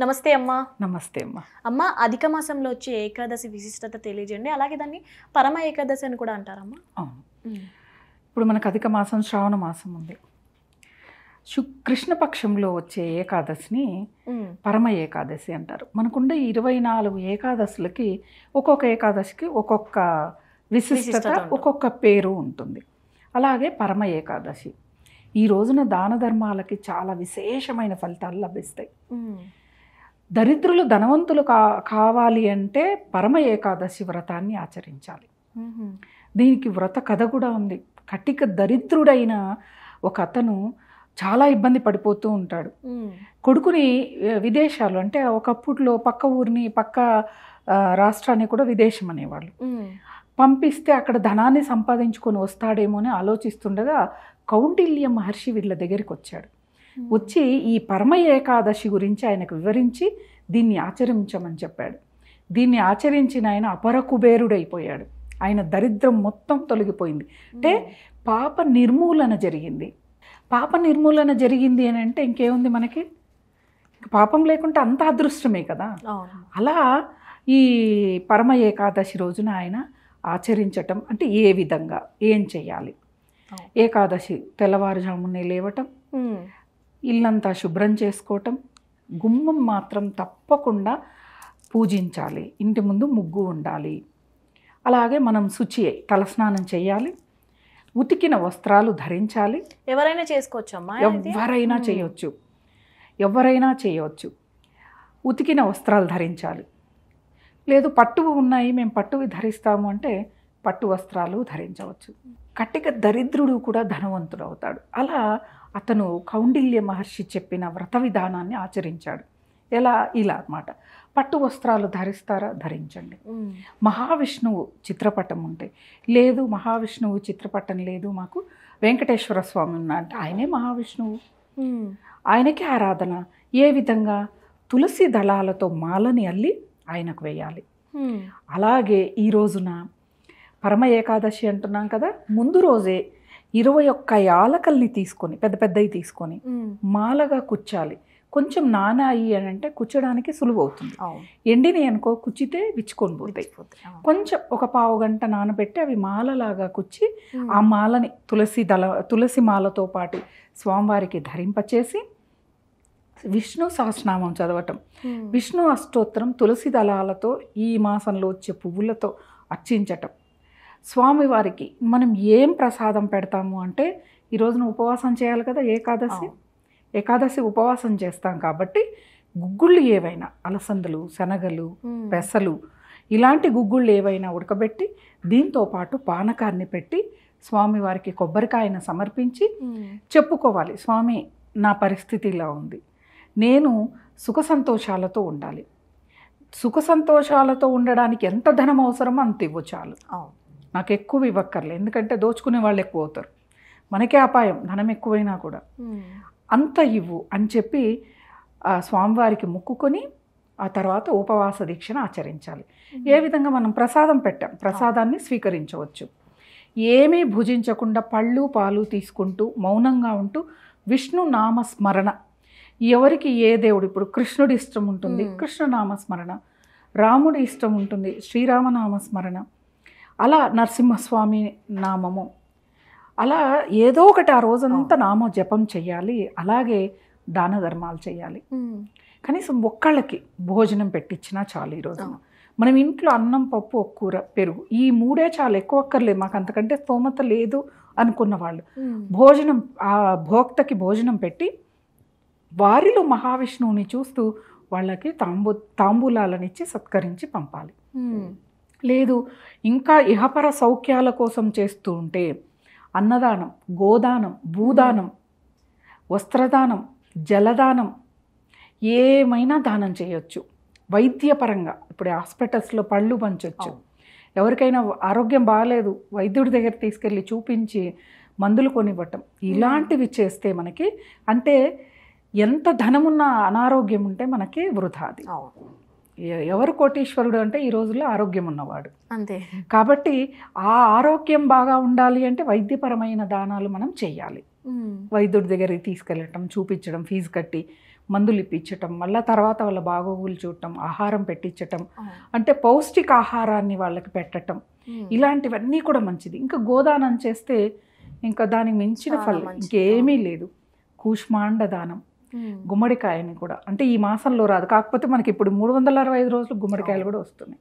నమస్తే అమ్మా నమస్తే అమ్మా అమ్మ అధిక మాసంలో వచ్చే ఏకాదశి విశిష్టత తెలియజేయండి అలాగే దాన్ని పరమ ఏకాదశి అని కూడా అంటారమ్మా అవును ఇప్పుడు మనకు అధిక మాసం శ్రావణ మాసం ఉంది కృష్ణపక్షంలో వచ్చే ఏకాదశిని పరమ ఏకాదశి అంటారు మనకుండే ఇరవై నాలుగు ఏకాదశులకి ఒక్కొక్క ఏకాదశికి ఒక్కొక్క విశిష్టత ఒక్కొక్క పేరు ఉంటుంది అలాగే పరమ ఏకాదశి ఈ రోజున దాన ధర్మాలకి చాలా విశేషమైన ఫలితాలు లభిస్తాయి దరిద్రులు ధనవంతులు కా కావాలి అంటే పరమ ఏకాదశి వ్రతాన్ని ఆచరించాలి దీనికి వ్రత కథ కూడా ఉంది కటిక దరిద్రుడైన ఒక అతను చాలా ఇబ్బంది పడిపోతూ ఉంటాడు కొడుకుని విదేశాలు అంటే ఒకప్పుట్లో పక్క ఊరిని పక్క రాష్ట్రాన్ని కూడా విదేశం అనేవాళ్ళు పంపిస్తే అక్కడ ధనాన్ని సంపాదించుకొని వస్తాడేమో అని ఆలోచిస్తుండగా కౌంటిల్య మహర్షి వీళ్ళ దగ్గరికి వచ్చాడు వచ్చి ఈ పరమ ఏకాదశి గురించి ఆయనకు వివరించి దీన్ని ఆచరించమని చెప్పాడు దీన్ని ఆచరించిన ఆయన అపర కుబేరుడైపోయాడు ఆయన దరిద్రం మొత్తం తొలగిపోయింది అంటే పాప నిర్మూలన జరిగింది పాప నిర్మూలన జరిగింది అని అంటే ఇంకేముంది మనకి పాపం లేకుంటే అంత అదృష్టమే కదా అలా ఈ పరమ ఏకాదశి రోజున ఆయన ఆచరించటం అంటే ఏ విధంగా ఏం చెయ్యాలి ఏకాదశి తెల్లవారుజామునే లేవటం ఇల్లంతా శుభ్రం చేసుకోవటం గుమ్మం మాత్రం తప్పకుండా పూజించాలి ఇంటి ముందు ముగ్గు ఉండాలి అలాగే మనం శుచి తలస్నానం చేయాలి ఉతికిన వస్త్రాలు ధరించాలి ఎవరైనా చేసుకోవచ్చు అమ్మా ఎవరైనా చేయవచ్చు ఎవరైనా చేయవచ్చు ఉతికిన వస్త్రాలు ధరించాలి లేదు పట్టువు ఉన్నాయి మేము పట్టువి ధరిస్తాము అంటే పట్టు వస్త్రాలు ధరించవచ్చు కటిక దరిద్రుడు కూడా ధనవంతుడు అవుతాడు అలా అతను కౌండిల్య మహర్షి చెప్పిన వ్రత విధానాన్ని ఆచరించాడు ఎలా ఇలా అనమాట పట్టు వస్త్రాలు ధరిస్తారా ధరించండి మహావిష్ణువు చిత్రపటం ఉంటే లేదు మహావిష్ణువు చిత్రపటం లేదు మాకు వెంకటేశ్వర స్వామి ఉన్నా అంటే ఆయనే మహావిష్ణువు ఆయనకే ఆరాధన ఏ విధంగా తులసి దళాలతో మాలని అల్లి ఆయనకు వేయాలి అలాగే ఈ రోజున పరమ ఏకాదశి అంటున్నాం కదా ముందు రోజే ఇరవై ఒక్క యాలకల్ని తీసుకొని పెద్ద పెద్దవి తీసుకొని మాలగా కుచ్చాలి కొంచెం నానాయి అని అంటే కుచ్చడానికి సులువు అవుతుంది ఎండిని అనుకో కుచ్చితే విచ్చుకొని పోతాయి కొంచెం ఒక పావు గంట నానబెట్టి అవి మాలలాగా కుచ్చి ఆ మాలని తులసి దళ తులసి మాలతో పాటు స్వామివారికి ధరింపచేసి విష్ణు సహస్రనామం చదవటం విష్ణు అష్టోత్తరం తులసి దళాలతో ఈ మాసంలో వచ్చే పువ్వులతో అర్చించటం స్వామివారికి మనం ఏం ప్రసాదం పెడతాము అంటే ఈరోజున ఉపవాసం చేయాలి కదా ఏకాదశి ఏకాదశి ఉపవాసం చేస్తాం కాబట్టి గుగ్గుళ్ళు ఏవైనా అలసందలు శనగలు పెసలు ఇలాంటి గుగ్గుళ్ళు ఏవైనా ఉడకబెట్టి దీంతో పాటు పానకాన్ని పెట్టి స్వామివారికి కొబ్బరికాయను సమర్పించి చెప్పుకోవాలి స్వామి నా పరిస్థితి ఇలా ఉంది నేను సుఖ సంతోషాలతో ఉండాలి సుఖ సంతోషాలతో ఉండడానికి ఎంత ధనం అవసరమో అంత ఇవ్వు చాలు నాకు ఎక్కువ ఇవ్వక్కర్లే ఎందుకంటే దోచుకునే వాళ్ళు ఎక్కువ అవుతారు మనకే అపాయం ధనం ఎక్కువైనా కూడా hmm. అంత ఇవ్వు అని చెప్పి ఆ స్వామివారికి మొక్కుకొని ఆ తర్వాత ఉపవాస దీక్షను ఆచరించాలి hmm. ఏ విధంగా మనం ప్రసాదం పెట్టాం ప్రసాదాన్ని స్వీకరించవచ్చు ఏమీ భుజించకుండా పళ్ళు పాలు తీసుకుంటూ మౌనంగా ఉంటూ విష్ణు నామ స్మరణ ఎవరికి ఏ దేవుడు ఇప్పుడు కృష్ణుడి ఇష్టం ఉంటుంది hmm. కృష్ణ నామస్మరణ రాముడి ఇష్టం ఉంటుంది శ్రీరామ నామస్మరణ అలా నరసింహస్వామి నామము అలా ఏదో ఒకటి ఆ రోజంతా నామో జపం చేయాలి అలాగే దాన ధర్మాలు చేయాలి కనీసం ఒక్కళ్ళకి భోజనం పెట్టించినా చాలు ఈరోజు మనం ఇంట్లో అన్నం పప్పు ఒక కూర పెరుగు ఈ మూడే చాలు ఎక్కువ అక్కర్లేదు మాకు అంతకంటే స్తోమత లేదు అనుకున్న వాళ్ళు భోజనం ఆ భోక్తకి భోజనం పెట్టి వారిలో మహావిష్ణువుని చూస్తూ వాళ్ళకి తాంబూ తాంబూలాలనిచ్చి సత్కరించి పంపాలి లేదు ఇంకా ఇహపర సౌఖ్యాల కోసం చేస్తూ ఉంటే అన్నదానం గోదానం భూదానం వస్త్రదానం జలదానం ఏమైనా దానం చేయొచ్చు వైద్యపరంగా ఇప్పుడు హాస్పిటల్స్లో పళ్ళు పంచవచ్చు ఎవరికైనా ఆరోగ్యం బాగాలేదు వైద్యుడి దగ్గర తీసుకెళ్ళి చూపించి మందులు కొనివ్వటం ఇలాంటివి చేస్తే మనకి అంటే ఎంత ధనమున్న అనారోగ్యం ఉంటే మనకి వృధాది ఎవరు కోటీశ్వరుడు అంటే ఈ రోజుల్లో ఆరోగ్యం ఉన్నవాడు అంతే కాబట్టి ఆ ఆరోగ్యం బాగా ఉండాలి అంటే వైద్యపరమైన దానాలు మనం చేయాలి వైద్యుడి దగ్గరికి తీసుకెళ్ళటం చూపించడం ఫీజు కట్టి మందులు ఇప్పించటం మళ్ళీ తర్వాత వాళ్ళ బాగోగులు చూడటం ఆహారం పెట్టించటం అంటే పౌష్టిక ఆహారాన్ని వాళ్ళకి పెట్టడం ఇలాంటివన్నీ కూడా మంచిది ఇంకా గోదానం చేస్తే ఇంకా దానికి మించిన ఫలం ఇంకేమీ లేదు కూష్మాండ దానం గుమ్మడికాయని కూడా అంటే ఈ మాసంలో రాదు కాకపోతే మనకి ఇప్పుడు మూడు వందల అరవై ఐదు రోజులు గుమ్మడికాయలు కూడా వస్తున్నాయి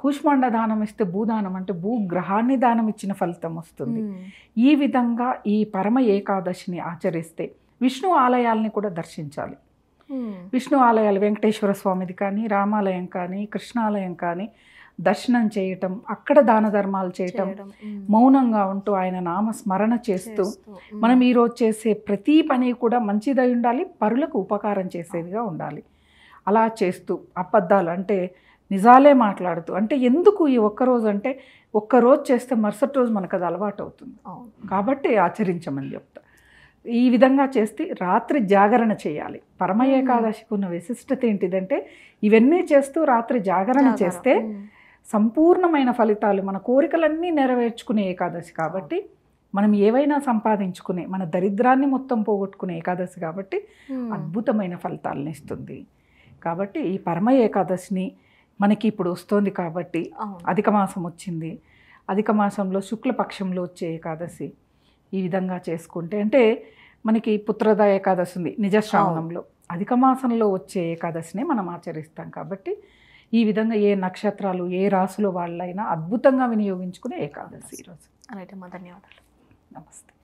కూష్మాండ దానం ఇస్తే భూదానం అంటే భూగ్రహాన్ని దానం ఇచ్చిన ఫలితం వస్తుంది ఈ విధంగా ఈ పరమ ఏకాదశిని ఆచరిస్తే విష్ణు ఆలయాల్ని కూడా దర్శించాలి విష్ణు ఆలయాలు వెంకటేశ్వర స్వామిది కానీ రామాలయం కానీ కృష్ణాలయం కానీ దర్శనం చేయటం అక్కడ దాన ధర్మాలు చేయటం మౌనంగా ఉంటూ ఆయన నామ స్మరణ చేస్తూ మనం ఈరోజు చేసే ప్రతి పని కూడా మంచిదై ఉండాలి పరులకు ఉపకారం చేసేదిగా ఉండాలి అలా చేస్తూ అబద్ధాలు అంటే నిజాలే మాట్లాడుతూ అంటే ఎందుకు ఈ ఒక్కరోజు అంటే ఒక్కరోజు చేస్తే మరుసటి రోజు మనకు అది అలవాటు అవుతుంది కాబట్టి ఆచరించమని చెప్తా ఈ విధంగా చేస్తే రాత్రి జాగరణ చేయాలి పరమ ఏకాదశికి ఉన్న విశిష్టత ఏంటిదంటే ఇవన్నీ చేస్తూ రాత్రి జాగరణ చేస్తే సంపూర్ణమైన ఫలితాలు మన కోరికలన్నీ నెరవేర్చుకునే ఏకాదశి కాబట్టి మనం ఏవైనా సంపాదించుకునే మన దరిద్రాన్ని మొత్తం పోగొట్టుకునే ఏకాదశి కాబట్టి అద్భుతమైన ఫలితాలను ఇస్తుంది కాబట్టి ఈ పరమ ఏకాదశిని మనకి ఇప్పుడు వస్తుంది కాబట్టి అధిక మాసం వచ్చింది అధిక మాసంలో శుక్లపక్షంలో వచ్చే ఏకాదశి ఈ విధంగా చేసుకుంటే అంటే మనకి పుత్రద ఏకాదశి ఉంది నిజశ్రావణంలో అధిక మాసంలో వచ్చే ఏకాదశిని మనం ఆచరిస్తాం కాబట్టి ఈ విధంగా ఏ నక్షత్రాలు ఏ రాశుల వాళ్ళైనా అద్భుతంగా వినియోగించుకునే ఏకాదశి ఈరోజు అయితే మా ధన్యవాదాలు నమస్తే